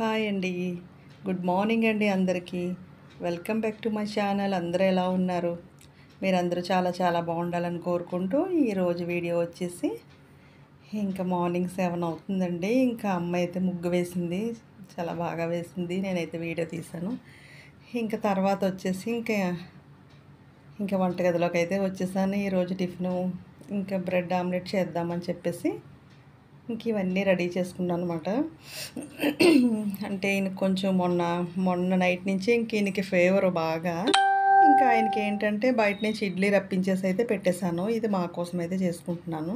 hi అండి good morning అండి అందరికీ welcome back to my channel అందరూ ఎలా ఉన్నారు మీరందరూ చాలా చాలా బాగుండాలని కోరుకుంటూ ఈరోజు వీడియో వచ్చేసి ఇంకా మార్నింగ్ సెవెన్ అవుతుందండి ఇంకా అమ్మ అయితే ముగ్గు వేసింది చాలా బాగా వేసింది నేనైతే వీడియో తీశాను ఇంకా తర్వాత వచ్చేసి ఇంకా ఇంకా వంటగదిలోకి అయితే వచ్చేసాను ఈరోజు టిఫిను ఇంకా బ్రెడ్ ఆమ్లెట్ చేద్దామని చెప్పేసి ఇంక ఇవన్నీ రెడీ చేసుకున్నాను అనమాట అంటే ఈయనకి కొంచెం మొన్న మొన్న నైట్ నుంచి ఇంక ఈయనకి ఫేవర్ బాగా ఇంకా ఆయనకి ఏంటంటే బయట నుంచి ఇడ్లీ రప్పించేసి అయితే పెట్టేశాను ఇది మా కోసం అయితే చేసుకుంటున్నాను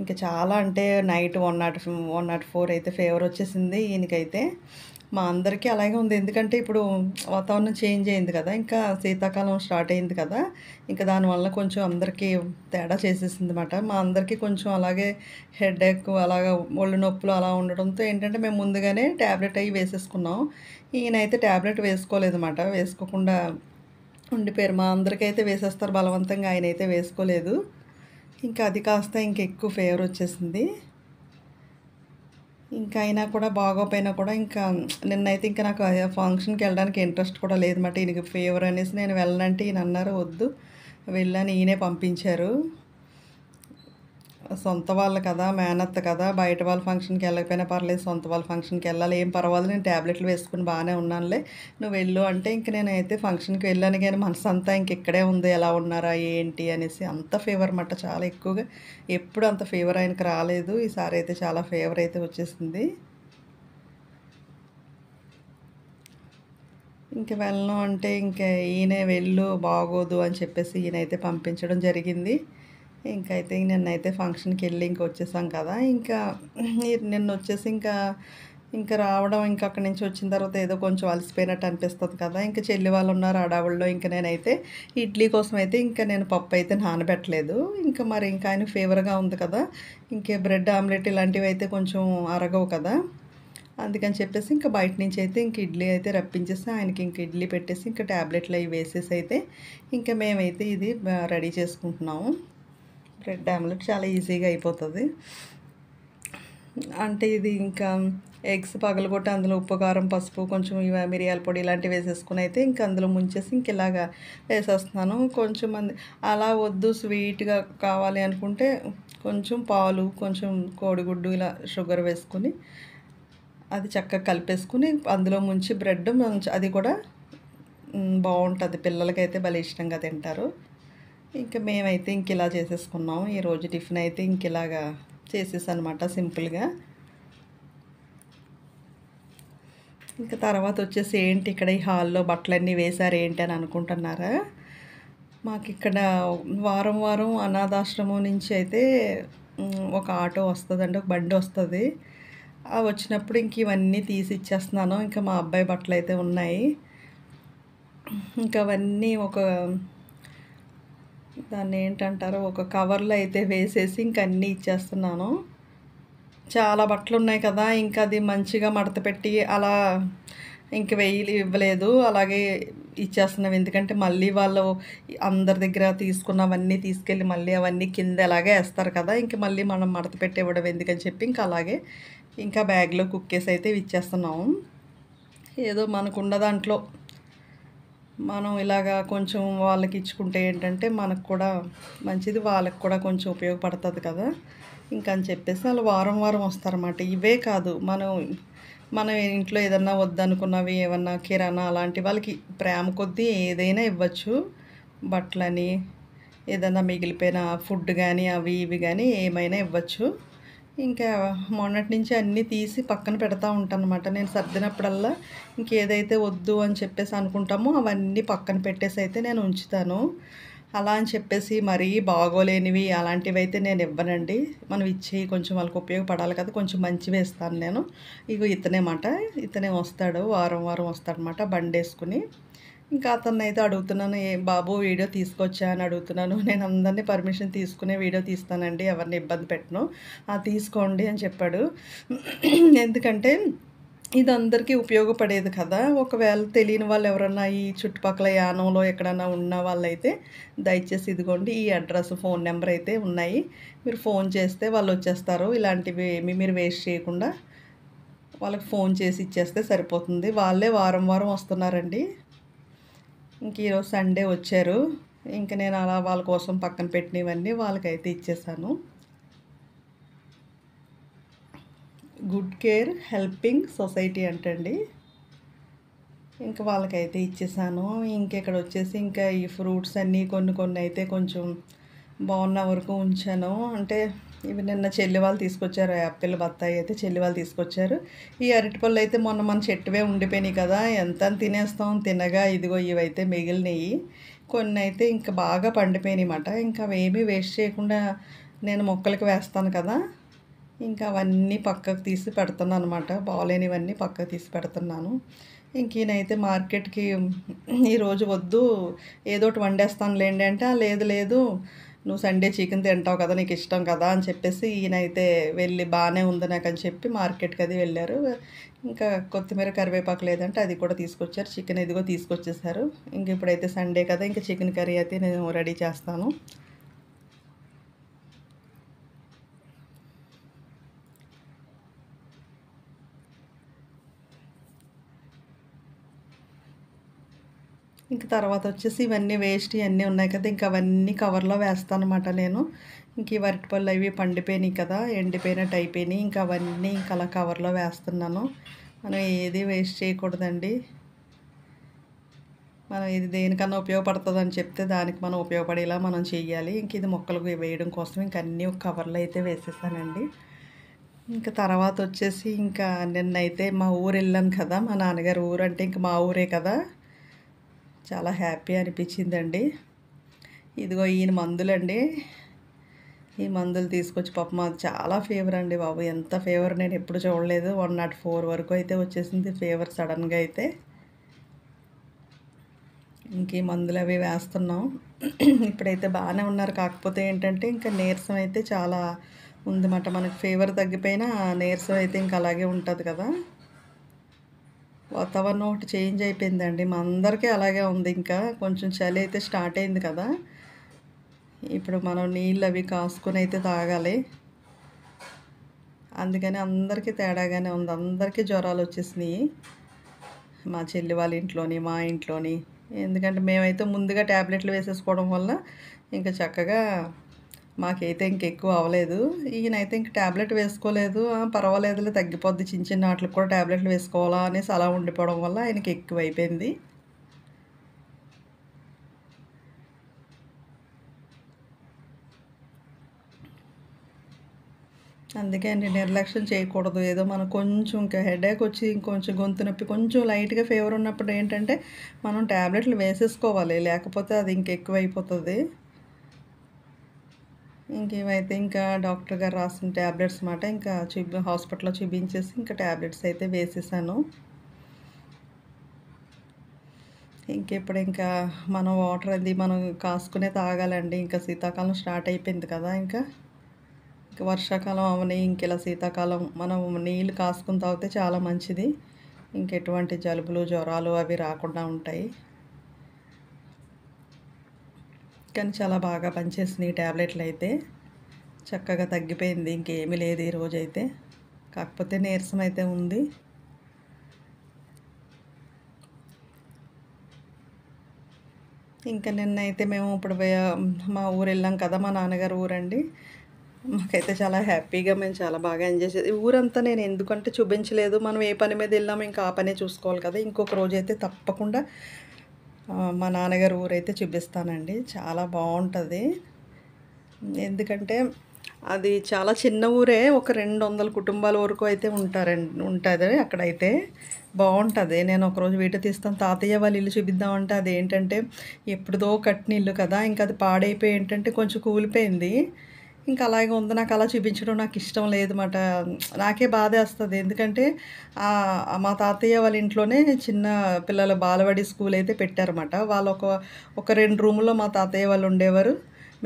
ఇంకా చాలా అంటే night one not one not four అయితే ఫేవర్ వచ్చేసింది ఈయనకైతే మా అందరికీ అలాగే ఉంది ఎందుకంటే ఇప్పుడు వాతావరణం చేంజ్ అయింది కదా ఇంకా శీతాకాలం స్టార్ట్ అయింది కదా ఇంకా దానివల్ల కొంచెం అందరికీ తేడా చేసేసింది అనమాట మా అందరికీ కొంచెం అలాగే హెడ్ ఎక్ అలాగా ఒళ్ళు నొప్పులు అలా ఉండడంతో ఏంటంటే మేము ముందుగానే ట్యాబ్లెట్ అవి వేసేసుకున్నాం ఈయనైతే ట్యాబ్లెట్ వేసుకోలేదన్నమాట వేసుకోకుండా ఉండిపోయారు మా అందరికైతే వేసేస్తారు బలవంతంగా ఆయన అయితే వేసుకోలేదు ఇంకా అది కాస్త ఇంకెక్కువ ఫేవర్ వచ్చేసింది ఇంకా అయినా కూడా బాగోపోయినా కూడా ఇంకా నిన్నైతే ఇంకా నాకు ఫంక్షన్కి వెళ్ళడానికి ఇంట్రెస్ట్ కూడా లేదు మాట ఈయనకి ఫేవర్ అనేసి నేను వెళ్ళనంటే ఈయన అన్నారు వద్దు వెళ్ళని ఈయనే పంపించారు సొంత వాళ్ళు కదా మేనత్త కదా బయట వాళ్ళ ఫంక్షన్కి వెళ్ళకపోయినా పర్లేదు సొంత వాళ్ళ ఫంక్షన్కి వెళ్ళాలి ఏం పర్వాలేదు నేను ట్యాబ్లెట్లు వేసుకుని బాగానే ఉన్నానులే నువ్వు వెళ్ళు అంటే ఇంక నేనైతే ఫంక్షన్కి వెళ్ళాను కానీ మనసు అంతా ఇంక ఇక్కడే ఉంది ఎలా ఉన్నారా ఏంటి అనేసి అంత ఫీవర్ అన్నమాట చాలా ఎక్కువగా ఎప్పుడు అంత ఫీవర్ ఆయనకు రాలేదు ఈసారి అయితే చాలా ఫీవర్ అయితే వచ్చేసింది ఇంక వెళ్ళను అంటే ఇంక ఈయనే వెళ్ళు బాగోదు అని చెప్పేసి ఈయనైతే పంపించడం జరిగింది ఇంకైతే నిన్నైతే ఫంక్షన్కి వెళ్ళి ఇంక వచ్చేసాం కదా ఇంకా నిన్న వచ్చేసి ఇంకా ఇంకా రావడం ఇంకా అక్కడి నుంచి వచ్చిన తర్వాత ఏదో కొంచెం అలసిపోయినట్టు అనిపిస్తుంది కదా ఇంకా చెల్లి వాళ్ళు ఉన్నారు అడావుల్లో ఇంకా నేనైతే ఇడ్లీ కోసం అయితే ఇంకా నేను పప్పు అయితే నానబెట్టలేదు ఇంకా మరి ఇంకా ఆయన ఫేవర్గా ఉంది కదా ఇంకే బ్రెడ్ ఆమ్లెట్ ఇలాంటివి అయితే కొంచెం అరగవు కదా అందుకని చెప్పేసి ఇంకా బయట నుంచి అయితే ఇంక ఇడ్లీ అయితే రప్పించేసి ఆయనకి ఇంక ఇడ్లీ పెట్టేసి ఇంకా ట్యాబ్లెట్లు అవి వేసేసి అయితే ఇంకా మేమైతే ఇది రెడీ చేసుకుంటున్నాము బ్రెడ్ ఆమ్లెట్ చాలా ఈజీగా అయిపోతుంది అంటే ఇది ఇంకా ఎగ్స్ పగలగొట్టి అందులో ఉప్పు కారం పసుపు కొంచెం ఇవ మిరియాల పొడి ఇలాంటివి వేసేసుకుని అయితే ఇంకా అందులో ముంచేసి ఇంక ఇలాగా వేసేస్తున్నాను కొంచెం మంది అలా వద్దు స్వీట్గా కావాలి అనుకుంటే కొంచెం పాలు కొంచెం కోడిగుడ్డు ఇలా షుగర్ వేసుకుని అది చక్కగా కలిపేసుకుని అందులో ముంచి బ్రెడ్ అది కూడా బాగుంటుంది పిల్లలకైతే భలే ఇష్టంగా తింటారు ఇంకా మేమైతే ఇంక ఇలా చేసేసుకున్నాం ఈరోజు టిఫిన్ అయితే ఇంక ఇలాగా చేసేసనమాట సింపుల్గా ఇంకా తర్వాత వచ్చేసి ఏంటి ఇక్కడ ఈ హాల్లో బట్టలన్నీ వేశారు ఏంటి అని అనుకుంటున్నారా మాకు ఇక్కడ వారం వారం అనాథాశ్రమం నుంచి అయితే ఒక ఆటో వస్తుందండి ఒక బండి వస్తుంది అవి వచ్చినప్పుడు ఇంక ఇవన్నీ తీసి ఇచ్చేస్తున్నాను ఇంకా మా అబ్బాయి బట్టలు అయితే ఉన్నాయి ఇంకా అవన్నీ ఒక దాన్ని ఏంటంటారు ఒక కవర్లో అయితే వేసేసి ఇంక అన్నీ ఇచ్చేస్తున్నాను చాలా బట్టలు ఉన్నాయి కదా ఇంకా అది మంచిగా మడత పెట్టి అలా ఇంక వెయ్యి ఇవ్వలేదు అలాగే ఇచ్చేస్తున్నాం ఎందుకంటే మళ్ళీ వాళ్ళు అందరి దగ్గర తీసుకున్నవన్నీ తీసుకెళ్ళి మళ్ళీ అవన్నీ కింద ఎలాగే వేస్తారు కదా ఇంక మళ్ళీ మనం మడత పెట్టి ఇవ్వడం ఎందుకని చెప్పి ఇంకా అలాగే ఇంకా బ్యాగ్లో కుక్కేసి అయితే ఇచ్చేస్తున్నాము ఏదో మనకున్న దాంట్లో మనం ఇలాగా కొంచెం వాళ్ళకి ఇచ్చుకుంటే ఏంటంటే మనకు కూడా మంచిది వాళ్ళకి కూడా కొంచెం ఉపయోగపడుతుంది కదా అని చెప్పేసి వాళ్ళు వారం వారం వస్తారన్నమాట ఇవే కాదు మనం మనం ఇంట్లో ఏదన్నా వద్దనుకున్నవి ఏమన్నా కిరాణా అలాంటి వాళ్ళకి ప్రేమ కొద్దీ ఏదైనా ఇవ్వచ్చు బట్టలని ఏదన్నా మిగిలిపోయిన ఫుడ్ కానీ అవి ఇవి కానీ ఏమైనా ఇవ్వచ్చు ఇంకా మొన్నటి నుంచి అన్నీ తీసి పక్కన పెడతా ఉంటానమాట నేను సర్దినప్పుడల్లా ఇంకేదైతే వద్దు అని చెప్పేసి అనుకుంటామో అవన్నీ పక్కన పెట్టేసి అయితే నేను ఉంచుతాను అలా అని చెప్పేసి మరీ బాగోలేనివి అలాంటివి అయితే నేను ఇవ్వనండి మనం ఇచ్చి కొంచెం వాళ్ళకి ఉపయోగపడాలి కదా కొంచెం మంచివి వేస్తాను నేను ఇక మాట ఇతనే వస్తాడు వారం వారం వస్తాడనమాట బండి వేసుకుని ఇంకా అతన్ని అయితే అడుగుతున్నాను ఏ బాబు వీడియో తీసుకొచ్చా అని అడుగుతున్నాను నేను అందరినీ పర్మిషన్ తీసుకునే వీడియో తీస్తానండి ఎవరిని ఇబ్బంది పెట్టను ఆ తీసుకోండి అని చెప్పాడు ఎందుకంటే ఇది అందరికీ ఉపయోగపడేది కదా ఒకవేళ తెలియని వాళ్ళు ఎవరన్నా ఈ చుట్టుపక్కల యానంలో ఎక్కడన్నా ఉన్న వాళ్ళైతే దయచేసి ఇదిగోండి ఈ అడ్రస్ ఫోన్ నెంబర్ అయితే ఉన్నాయి మీరు ఫోన్ చేస్తే వాళ్ళు వచ్చేస్తారు ఇలాంటివి ఏమి మీరు వేస్ట్ చేయకుండా వాళ్ళకి ఫోన్ చేసి ఇచ్చేస్తే సరిపోతుంది వాళ్ళే వారం వారం వస్తున్నారండి ఇంక ఈరోజు సండే వచ్చారు ఇంక నేను అలా వాళ్ళ కోసం పక్కన పెట్టినవన్నీ వాళ్ళకైతే ఇచ్చేసాను గుడ్ కేర్ హెల్పింగ్ సొసైటీ అంటండి ఇంకా వాళ్ళకైతే ఇచ్చేసాను ఇంకెక్కడ ఇక్కడ వచ్చేసి ఇంకా ఈ ఫ్రూట్స్ అన్నీ కొన్ని కొన్ని అయితే కొంచెం బాగున్న వరకు ఉంచాను అంటే ఇవి నిన్న చెల్లి వాళ్ళు తీసుకొచ్చారు యాపిల్ బత్తాయి అయితే చెల్లి వాళ్ళు తీసుకొచ్చారు ఈ అరటిపళ్ళు అయితే మొన్న మన చెట్టువే ఉండిపోయినాయి కదా ఎంత తినేస్తాం తినగా ఇదిగో ఇవైతే మిగిలినవి కొన్ని అయితే ఇంకా బాగా పండిపోయినాయి అన్నమాట ఇంకా అవేమీ వేస్ట్ చేయకుండా నేను మొక్కలకి వేస్తాను కదా ఇంకా అవన్నీ పక్కకు తీసి పెడుతున్నాను అనమాట బాగాలేనివన్నీ పక్కకు తీసి పెడుతున్నాను ఇంక ఈయనైతే మార్కెట్కి ఈరోజు వద్దు ఏదో ఒకటి వండేస్తాను లేండి అంటే లేదు లేదు నువ్వు సండే చికెన్ తింటావు కదా నీకు ఇష్టం కదా అని చెప్పేసి ఈయనైతే వెళ్ళి బాగానే ఉంది నాకు అని చెప్పి మార్కెట్కి అది వెళ్ళారు ఇంకా కొత్తిమీర కరివేపాకు లేదంటే అది కూడా తీసుకొచ్చారు చికెన్ ఇదిగో తీసుకొచ్చేసారు ఇంక ఇప్పుడైతే సండే కదా ఇంకా చికెన్ కర్రీ అయితే నేను రెడీ చేస్తాను ఇంక తర్వాత వచ్చేసి ఇవన్నీ వేస్ట్ ఇవన్నీ ఉన్నాయి కదా ఇంక అవన్నీ కవర్లో వేస్తాను అనమాట నేను ఇంక ఈ అరటిపళ్ళు అవి పండిపోయినాయి కదా ఎండిపోయినట్టు అయిపోయినాయి ఇంక అవన్నీ ఇంక అలా కవర్లో వేస్తున్నాను మనం ఏది వేస్ట్ చేయకూడదండి మనం ఇది దేనికన్నా ఉపయోగపడుతుంది అని చెప్తే దానికి మనం ఉపయోగపడేలా మనం చేయాలి ఇంక ఇది మొక్కలకు వేయడం కోసం ఇంక అన్నీ ఒక కవర్లో అయితే వేసేసానండి ఇంకా తర్వాత వచ్చేసి ఇంకా నిన్నైతే మా ఊరు వెళ్ళాను కదా మా నాన్నగారు ఊరు అంటే ఇంక మా ఊరే కదా చాలా హ్యాపీ అనిపించిందండి ఇదిగో ఈయన మందులండి ఈ మందులు తీసుకొచ్చి పాపం అది చాలా ఫీవర్ అండి బాబు ఎంత ఫీవర్ నేను ఎప్పుడు చూడలేదు వన్ నాట్ ఫోర్ వరకు అయితే వచ్చేసింది ఫీవర్ సడన్గా అయితే ఇంక ఈ మందులు అవి వేస్తున్నాం ఇప్పుడైతే బాగానే ఉన్నారు కాకపోతే ఏంటంటే ఇంకా నీరసం అయితే చాలా ఉందన్నమాట మనకి ఫీవర్ తగ్గిపోయినా నీరసం అయితే ఇంకా అలాగే ఉంటుంది కదా వాతావరణం ఒకటి చేంజ్ అయిపోయిందండి మా అందరికీ అలాగే ఉంది ఇంకా కొంచెం చలి అయితే స్టార్ట్ అయింది కదా ఇప్పుడు మనం నీళ్ళు అవి కాసుకొని అయితే తాగాలి అందుకని అందరికీ తేడాగానే ఉంది అందరికీ జ్వరాలు వచ్చేసినాయి మా చెల్లి వాళ్ళ ఇంట్లోని మా ఇంట్లోని ఎందుకంటే మేమైతే ముందుగా ట్యాబ్లెట్లు వేసేసుకోవడం వల్ల ఇంకా చక్కగా మాకైతే ఇంకెక్కువ అవ్వలేదు ఈయనైతే ఇంక ట్యాబ్లెట్ వేసుకోలేదు పర్వాలేదులే తగ్గిపోద్ది చిన్న చిన్న వాటికి కూడా ట్యాబ్లెట్లు వేసుకోవాలా అనేసి అలా ఉండిపోవడం వల్ల ఆయనకి ఎక్కువ అయిపోయింది అందుకే అండి నిర్లక్ష్యం చేయకూడదు ఏదో మనం కొంచెం ఇంకా హెడేక్ వచ్చి ఇంకొంచెం గొంతు నొప్పి కొంచెం లైట్గా ఫీవర్ ఉన్నప్పుడు ఏంటంటే మనం ట్యాబ్లెట్లు వేసేసుకోవాలి లేకపోతే అది ఇంకెక్కువైపోతుంది ఇంకేమైతే ఇంకా డాక్టర్ గారు రాసిన ట్యాబ్లెట్స్ మాట ఇంకా చూపి హాస్పిటల్లో చూపించేసి ఇంకా ట్యాబ్లెట్స్ అయితే వేసేసాను ఇంకెప్పుడు ఇంకా మనం వాటర్ అది మనం కాసుకునే తాగాలండి ఇంకా శీతాకాలం స్టార్ట్ అయిపోయింది కదా ఇంకా ఇంకా వర్షాకాలం అవని ఇంకెలా శీతాకాలం మనం నీళ్ళు కాసుకుని తాగితే చాలా మంచిది ఇంకెటువంటి జలుబులు జ్వరాలు అవి రాకుండా ఉంటాయి కానీ చాలా బాగా పనిచేసింది ఈ ట్యాబ్లెట్లు అయితే చక్కగా తగ్గిపోయింది ఇంకేమీ లేదు ఈరోజు అయితే కాకపోతే నీరసం అయితే ఉంది ఇంకా నిన్నైతే మేము ఇప్పుడు మా ఊరు వెళ్ళాం కదా మా నాన్నగారు ఊరండి మాకైతే చాలా హ్యాపీగా మేము చాలా బాగా ఎంజాయ్ చేసి ఊరంతా నేను ఎందుకంటే చూపించలేదు మనం ఏ పని మీద వెళ్ళాము ఇంకా ఆ పనే చూసుకోవాలి కదా ఇంకొక రోజు అయితే తప్పకుండా మా నాన్నగారు ఊరైతే చూపిస్తానండి చాలా బాగుంటుంది ఎందుకంటే అది చాలా చిన్న ఊరే ఒక రెండు వందల కుటుంబాల వరకు అయితే ఉంటారండి ఉంటుంది అక్కడైతే బాగుంటుంది నేను ఒకరోజు వీట తీస్తాను తాతయ్య వాళ్ళ ఇల్లు చూపిద్దామంటే అది ఏంటంటే ఎప్పుడుదో కట్టిన ఇల్లు కదా ఇంకా అది పాడైపోయి ఏంటంటే కొంచెం కూలిపోయింది ఇంకా అలాగే ఉంది నాకు అలా చూపించడం నాకు ఇష్టం లేదు మాట నాకే బాధ వస్తుంది ఎందుకంటే మా తాతయ్య వాళ్ళ ఇంట్లోనే చిన్న పిల్లల బాలబడి స్కూల్ అయితే పెట్టారన్నమాట వాళ్ళు ఒక ఒక రెండు రూమ్లో మా తాతయ్య వాళ్ళు ఉండేవారు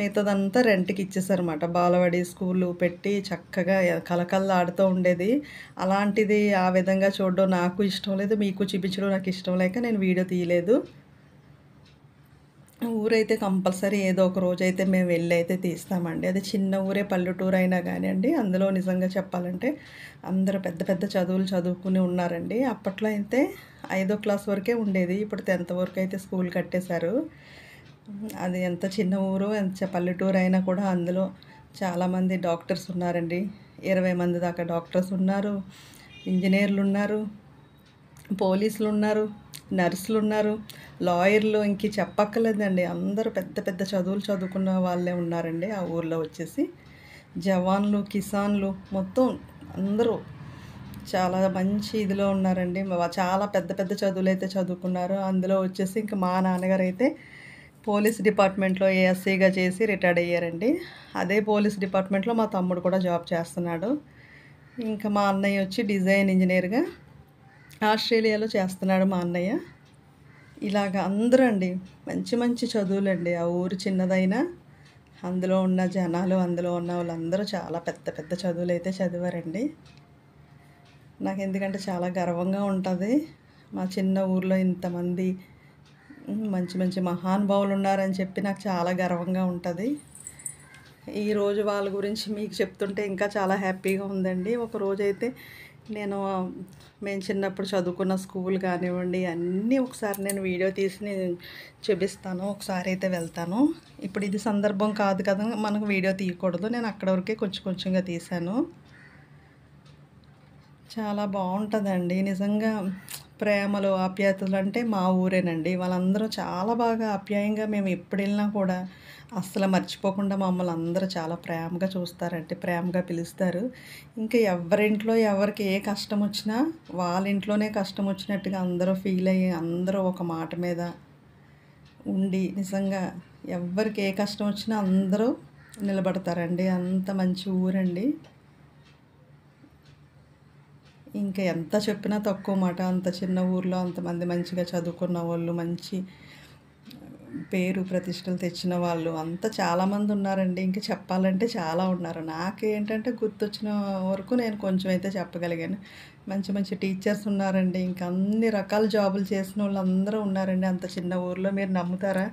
మిగతాదంతా రెంట్కి ఇచ్చేసారన్నమాట బాలవాడి స్కూలు పెట్టి చక్కగా కలకల్లా ఆడుతూ ఉండేది అలాంటిది ఆ విధంగా చూడడం నాకు ఇష్టం లేదు మీకు చూపించడం నాకు ఇష్టం లేక నేను వీడియో తీయలేదు ఊరైతే కంపల్సరీ ఏదో ఒక రోజు అయితే మేము వెళ్ళి అయితే తీస్తామండి అది చిన్న ఊరే పల్లెటూరు అయినా కానీ అండి అందులో నిజంగా చెప్పాలంటే అందరూ పెద్ద పెద్ద చదువులు చదువుకుని ఉన్నారండి అప్పట్లో అయితే ఐదో క్లాస్ వరకే ఉండేది ఇప్పుడు టెన్త్ వరకు అయితే స్కూల్ కట్టేశారు అది ఎంత చిన్న ఊరు ఎంత పల్లెటూరు అయినా కూడా అందులో చాలామంది డాక్టర్స్ ఉన్నారండి ఇరవై మంది దాకా డాక్టర్స్ ఉన్నారు ఇంజనీర్లు ఉన్నారు పోలీసులు ఉన్నారు నర్సులు ఉన్నారు లాయర్లు ఇంక చెప్పక్కర్లేదండి అందరూ పెద్ద పెద్ద చదువులు చదువుకున్న వాళ్ళే ఉన్నారండి ఆ ఊర్లో వచ్చేసి జవాన్లు కిసాన్లు మొత్తం అందరూ చాలా మంచి ఇదిలో ఉన్నారండి చాలా పెద్ద పెద్ద చదువులు అయితే చదువుకున్నారు అందులో వచ్చేసి ఇంకా మా నాన్నగారు అయితే పోలీస్ డిపార్ట్మెంట్లో ఏఎస్సీగా చేసి రిటైర్డ్ అయ్యారండి అదే పోలీస్ డిపార్ట్మెంట్లో మా తమ్ముడు కూడా జాబ్ చేస్తున్నాడు ఇంకా మా అన్నయ్య వచ్చి డిజైన్ ఇంజనీర్గా ఆస్ట్రేలియాలో చేస్తున్నాడు మా అన్నయ్య ఇలాగ అందరూ అండి మంచి మంచి చదువులండి ఆ ఊరు చిన్నదైనా అందులో ఉన్న జనాలు అందులో ఉన్న వాళ్ళందరూ చాలా పెద్ద పెద్ద చదువులు అయితే చదివారండి నాకు ఎందుకంటే చాలా గర్వంగా ఉంటుంది మా చిన్న ఊర్లో ఇంతమంది మంచి మంచి మహానుభావులు ఉన్నారని చెప్పి నాకు చాలా గర్వంగా ఉంటుంది ఈరోజు వాళ్ళ గురించి మీకు చెప్తుంటే ఇంకా చాలా హ్యాపీగా ఉందండి ఒకరోజైతే నేను మేము చిన్నప్పుడు చదువుకున్న స్కూల్ కానివ్వండి అన్నీ ఒకసారి నేను వీడియో తీసి నేను చూపిస్తాను ఒకసారి అయితే వెళ్తాను ఇప్పుడు ఇది సందర్భం కాదు కదా మనకు వీడియో తీయకూడదు నేను అక్కడ వరకే కొంచెం కొంచెంగా తీశాను చాలా బాగుంటుందండి నిజంగా ప్రేమలు ఆప్యాయతలు అంటే మా ఊరేనండి వాళ్ళందరూ చాలా బాగా ఆప్యాయంగా మేము ఎప్పుడు వెళ్ళినా కూడా అస్సలు మర్చిపోకుండా మమ్మల్ని అందరూ చాలా ప్రేమగా చూస్తారంటే ప్రేమగా పిలుస్తారు ఇంకా ఎవరింట్లో ఎవరికి ఏ కష్టం వచ్చినా వాళ్ళ ఇంట్లోనే కష్టం వచ్చినట్టుగా అందరూ ఫీల్ అయ్యి అందరూ ఒక మాట మీద ఉండి నిజంగా ఎవరికి ఏ కష్టం వచ్చినా అందరూ నిలబడతారండి అంత మంచి ఊరండి ఇంకా ఎంత చెప్పినా తక్కువ మాట అంత చిన్న ఊర్లో అంతమంది మంచిగా చదువుకున్న వాళ్ళు మంచి పేరు ప్రతిష్టలు తెచ్చిన వాళ్ళు అంతా చాలామంది ఉన్నారండి ఇంకా చెప్పాలంటే చాలా ఉన్నారు నాకేంటంటే గుర్తొచ్చిన వరకు నేను కొంచెం అయితే చెప్పగలిగాను మంచి మంచి టీచర్స్ ఉన్నారండి ఇంకా అన్ని రకాల జాబులు చేసిన వాళ్ళు అందరూ ఉన్నారండి అంత చిన్న ఊర్లో మీరు నమ్ముతారా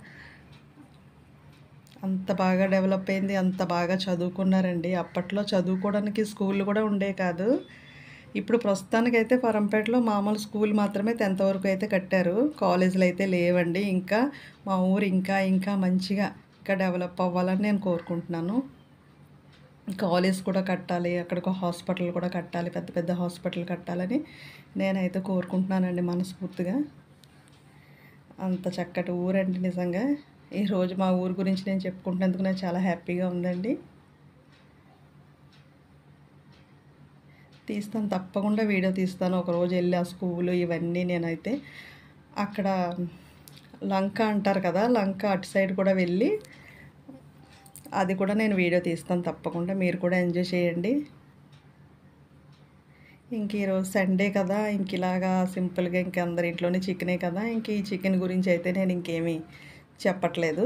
అంత బాగా డెవలప్ అయింది అంత బాగా చదువుకున్నారండి అప్పట్లో చదువుకోవడానికి స్కూళ్ళు కూడా ఉండే కాదు ఇప్పుడు ప్రస్తుతానికైతే పరంపేటలో మామూలు స్కూల్ మాత్రమే టెన్త్ వరకు అయితే కట్టారు కాలేజీలు అయితే లేవండి ఇంకా మా ఊరు ఇంకా ఇంకా మంచిగా ఇంకా డెవలప్ అవ్వాలని నేను కోరుకుంటున్నాను కాలేజ్ కూడా కట్టాలి అక్కడికి హాస్పిటల్ కూడా కట్టాలి పెద్ద పెద్ద హాస్పిటల్ కట్టాలని నేనైతే కోరుకుంటున్నానండి మనస్ఫూర్తిగా అంత చక్కటి ఊరండి నిజంగా ఈరోజు మా ఊరు గురించి నేను చెప్పుకుంటున్నందుకు నాకు చాలా హ్యాపీగా ఉందండి తీస్తాను తప్పకుండా వీడియో తీస్తాను ఒకరోజు వెళ్ళి ఆ స్కూలు ఇవన్నీ నేనైతే అక్కడ లంక అంటారు కదా లంక అటు సైడ్ కూడా వెళ్ళి అది కూడా నేను వీడియో తీస్తాను తప్పకుండా మీరు కూడా ఎంజాయ్ చేయండి ఇంక ఈరోజు సండే కదా ఇంక ఇలాగా సింపుల్గా ఇంక అందరి ఇంట్లోనే చికెనే కదా ఇంక ఈ చికెన్ గురించి అయితే నేను ఇంకేమీ చెప్పట్లేదు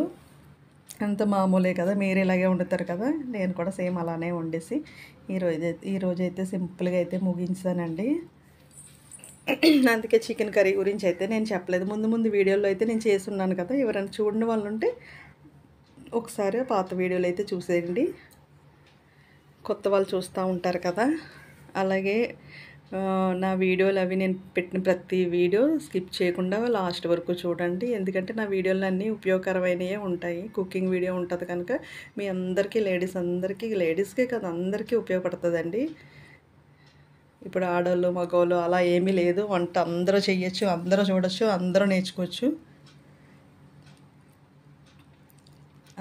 అంత మామూలే కదా మీరు ఇలాగే వండుతారు కదా నేను కూడా సేమ్ అలానే వండేసి ఈరోజు ఈరోజు అయితే సింపుల్గా అయితే ముగించానండి అందుకే చికెన్ కర్రీ గురించి అయితే నేను చెప్పలేదు ముందు ముందు వీడియోలో అయితే నేను చేస్తున్నాను కదా ఎవరైనా చూడని వాళ్ళు ఉంటే ఒకసారి పాత వీడియోలు అయితే చూసేయండి కొత్త వాళ్ళు చూస్తూ ఉంటారు కదా అలాగే నా వీడియోలు అవి నేను పెట్టిన ప్రతి వీడియో స్కిప్ చేయకుండా లాస్ట్ వరకు చూడండి ఎందుకంటే నా వీడియోలు అన్నీ ఉపయోగకరమైనవే ఉంటాయి కుకింగ్ వీడియో ఉంటుంది కనుక మీ అందరికీ లేడీస్ అందరికీ లేడీస్కే కదా అందరికీ ఉపయోగపడుతుందండి ఇప్పుడు ఆడోళ్ళు మగవాళ్ళు అలా ఏమీ లేదు వంట అందరూ చేయొచ్చు అందరూ చూడొచ్చు అందరూ నేర్చుకోవచ్చు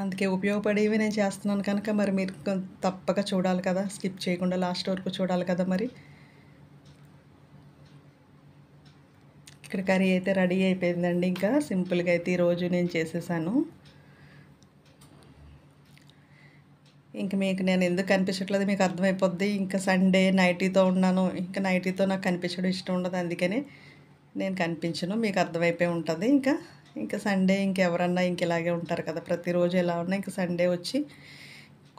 అందుకే ఉపయోగపడేవి నేను చేస్తున్నాను కనుక మరి మీరు తప్పక చూడాలి కదా స్కిప్ చేయకుండా లాస్ట్ వరకు చూడాలి కదా మరి ఇక్కడ కర్రీ అయితే రెడీ అయిపోయిందండి ఇంకా సింపుల్గా అయితే ఈరోజు నేను చేసేసాను ఇంక మీకు నేను ఎందుకు కనిపించట్లేదు మీకు అర్థమైపోద్ది ఇంకా సండే నైటీతో ఉన్నాను ఇంకా నైటీతో నాకు కనిపించడం ఇష్టం ఉండదు అందుకని నేను కనిపించను మీకు అర్థమైపోయి ఉంటుంది ఇంకా ఇంకా సండే ఇంకెవరన్నా ఇంక ఇలాగే ఉంటారు కదా ప్రతిరోజు ఎలా ఉన్నా ఇంకా సండే వచ్చి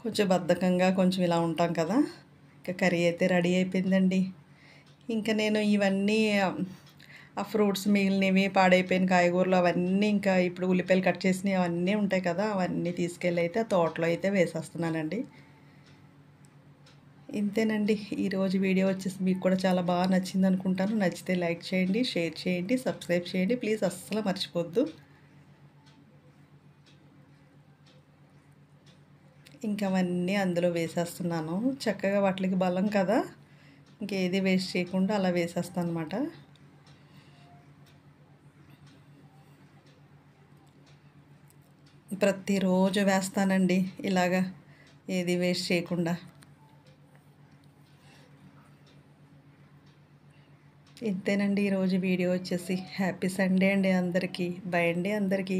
కొంచెం బద్ధకంగా కొంచెం ఇలా ఉంటాం కదా ఇంకా కర్రీ అయితే రెడీ అయిపోయిందండి ఇంకా నేను ఇవన్నీ ఆ ఫ్రూట్స్ మిగిలినవి పాడైపోయిన కాయగూరలు అవన్నీ ఇంకా ఇప్పుడు ఉల్లిపాయలు కట్ చేసినవి అవన్నీ ఉంటాయి కదా అవన్నీ తీసుకెళ్ళి అయితే తోటలో అయితే వేసేస్తున్నానండి ఇంతేనండి ఈరోజు వీడియో వచ్చేసి మీకు కూడా చాలా బాగా నచ్చింది అనుకుంటాను నచ్చితే లైక్ చేయండి షేర్ చేయండి సబ్స్క్రైబ్ చేయండి ప్లీజ్ అస్సలు మర్చిపోద్దు ఇంకా అవన్నీ అందులో వేసేస్తున్నాను చక్కగా వాటికి బలం కదా ఇంకేది వేస్ట్ చేయకుండా అలా వేసేస్తాను అనమాట ప్రతిరోజు వేస్తానండి ఇలాగా ఏది వేస్ట్ చేయకుండా ఇంతేనండి ఈరోజు వీడియో వచ్చేసి హ్యాపీ సండే అండి అందరికీ బై అండి అందరికీ